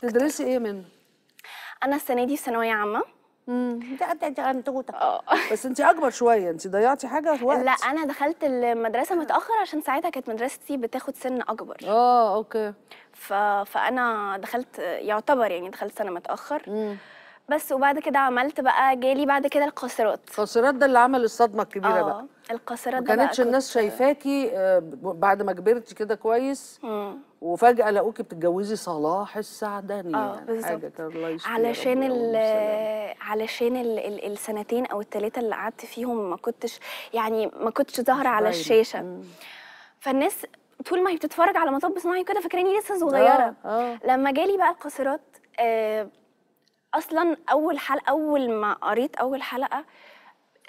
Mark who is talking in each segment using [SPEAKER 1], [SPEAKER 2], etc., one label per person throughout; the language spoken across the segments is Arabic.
[SPEAKER 1] تدرسي ايه من انا السنه دي ثانويه عامه امم اه
[SPEAKER 2] بس انت اكبر شويه انت ضيعتي حاجه في وقت لا
[SPEAKER 1] انا دخلت المدرسه متاخر عشان ساعتها كانت مدرستي بتاخد سن اكبر اه اوكي ف... فانا دخلت يعتبر يعني دخلت سنه متاخر امم بس وبعد كده عملت بقى جالي بعد كده القاصرات القاصرات ده اللي عمل الصدمه الكبيره آه. بقى القاصرات ده ما كانتش الناس
[SPEAKER 2] شايفاكي آه، بعد ما كبرتي كده كويس مم. وفجاه لقوكي بتتجوزي صلاح السعدني
[SPEAKER 1] اه يعني. بالظبط علشان ال علشان ال السنتين او الثلاثه اللي قعدت فيهم ما كنتش يعني ما كنتش ظاهره على الشاشه مم. فالناس طول ما هي بتتفرج على مطب صناعي كده فاكراني لسه صغيره آه. آه. لما جالي بقى القاصرات آه اصلا اول حلقه اول ما قريت اول حلقه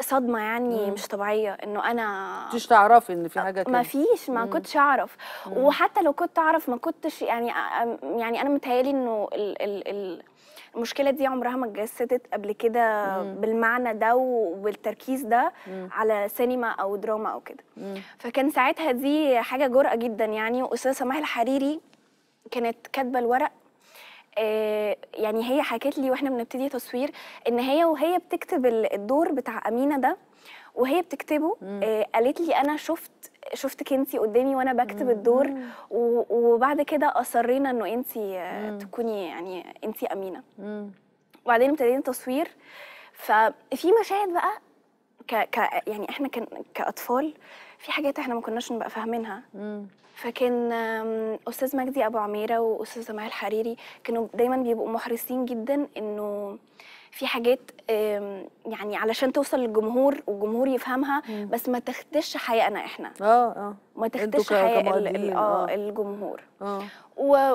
[SPEAKER 1] صدمه يعني مم. مش طبيعيه انه انا مش تعرفي ان في آه، حاجه كده مفيش ما مم. كنتش اعرف وحتى لو كنت اعرف ما كنتش يعني آه، يعني انا متهيالي انه ال ال ال المشكله دي عمرها ما اتجسدت قبل كده بالمعنى ده وبالتركيز ده مم. على سينما او دراما او كده فكان ساعتها دي حاجه جرأه جدا يعني واستاذه سماح الحريري كانت كاتبه الورق آه، يعني هي حكت لي واحنا بنبتدي تصوير ان هي وهي بتكتب الدور بتاع امينه ده وهي بتكتبه آه قالت لي انا شفت شفتك انت قدامي وانا بكتب مم. الدور وبعد كده اصرينا انه انت آه، تكوني يعني انت امينه مم. وبعدين ابتدينا تصوير ففي مشاهد بقى ك ك يعني احنا كاطفال في حاجات احنا ما كناش نبقى فاهمينها فكان استاذ مجدي ابو عميره واستاذ سماح الحريري كانوا دايما بيبقوا محرصين جدا انه في حاجات يعني علشان توصل للجمهور والجمهور يفهمها بس ما تخدش حقيقنا احنا اه اه ما تخدش حقيقة آه. آه، الجمهور اه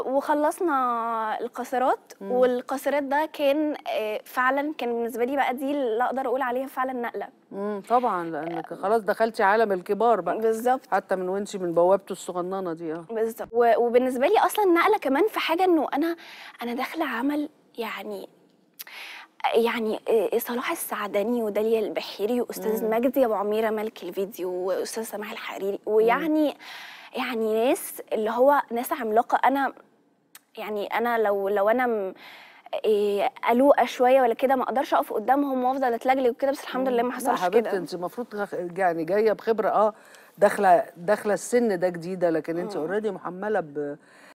[SPEAKER 1] وخلصنا القاصرات والقاصرات ده كان آه، فعلا كان بالنسبه لي بقى دي اللي اقدر اقول عليها فعلا نقله
[SPEAKER 2] امم طبعا لانك خلاص دخلتي عالم الكبار الكبار بقى بالظبط حتى من وانت من بوابته الصغننه دي اه
[SPEAKER 1] بالظبط وبالنسبه لي اصلا نقله كمان في حاجه انه انا انا داخله عمل يعني يعني آه، صلاح السعدني وداليا البحيري واستاذ مجدي ابو عميره ملك الفيديو واستاذ سماح الحريري ويعني يعني ناس اللي هو ناس عملاقه انا يعني انا لو لو انا إيه قلوقه شويه ولا كده ما اقدرش اقف قدامهم وافضل اتلجلج وكده بس الحمد لله ما حصلش كده حبيبتي انت
[SPEAKER 2] المفروض يعني جايه بخبره اه داخله داخله السن ده جديده لكن انت اوريدي محمله ب